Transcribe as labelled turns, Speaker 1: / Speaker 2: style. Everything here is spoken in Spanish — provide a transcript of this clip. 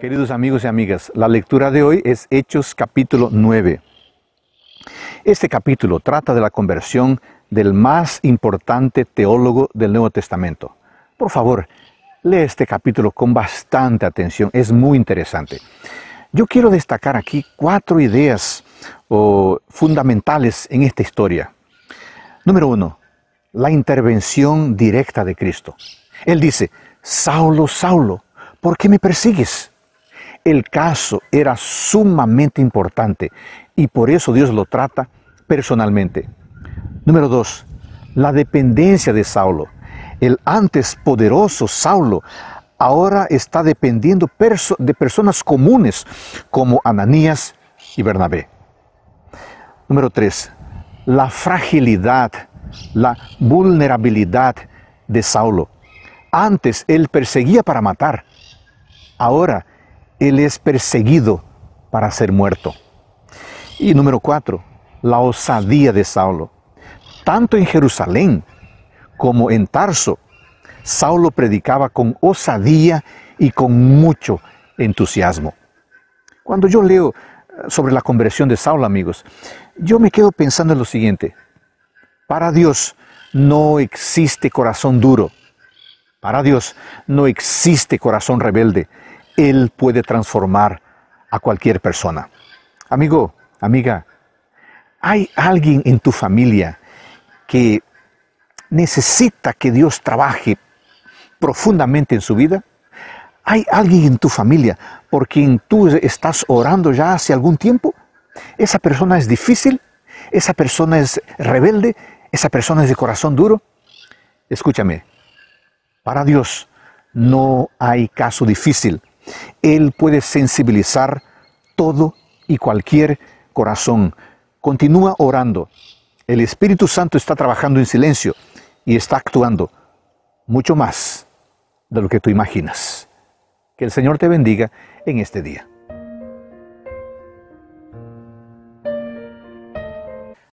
Speaker 1: Queridos amigos y amigas, la lectura de hoy es Hechos capítulo 9. Este capítulo trata de la conversión del más importante teólogo del Nuevo Testamento. Por favor, lee este capítulo con bastante atención, es muy interesante. Yo quiero destacar aquí cuatro ideas fundamentales en esta historia. Número uno, la intervención directa de Cristo. Él dice, Saulo, Saulo, ¿por qué me persigues? El caso era sumamente importante y por eso Dios lo trata personalmente. Número dos, la dependencia de Saulo. El antes poderoso Saulo ahora está dependiendo de personas comunes como Ananías y Bernabé. Número tres, la fragilidad, la vulnerabilidad de Saulo. Antes él perseguía para matar, ahora él es perseguido para ser muerto. Y número cuatro, la osadía de Saulo. Tanto en Jerusalén como en Tarso, Saulo predicaba con osadía y con mucho entusiasmo. Cuando yo leo eh, sobre la conversión de Saulo, amigos, yo me quedo pensando en lo siguiente. Para Dios no existe corazón duro. Para Dios no existe corazón rebelde. Él puede transformar a cualquier persona. Amigo, amiga, hay alguien en tu familia que necesita que Dios trabaje profundamente en su vida. Hay alguien en tu familia por quien tú estás orando ya hace algún tiempo. Esa persona es difícil, esa persona es rebelde, esa persona es de corazón duro. Escúchame, para Dios no hay caso difícil él puede sensibilizar todo y cualquier corazón. Continúa orando. El Espíritu Santo está trabajando en silencio y está actuando mucho más de lo que tú imaginas. Que el Señor te bendiga en este día.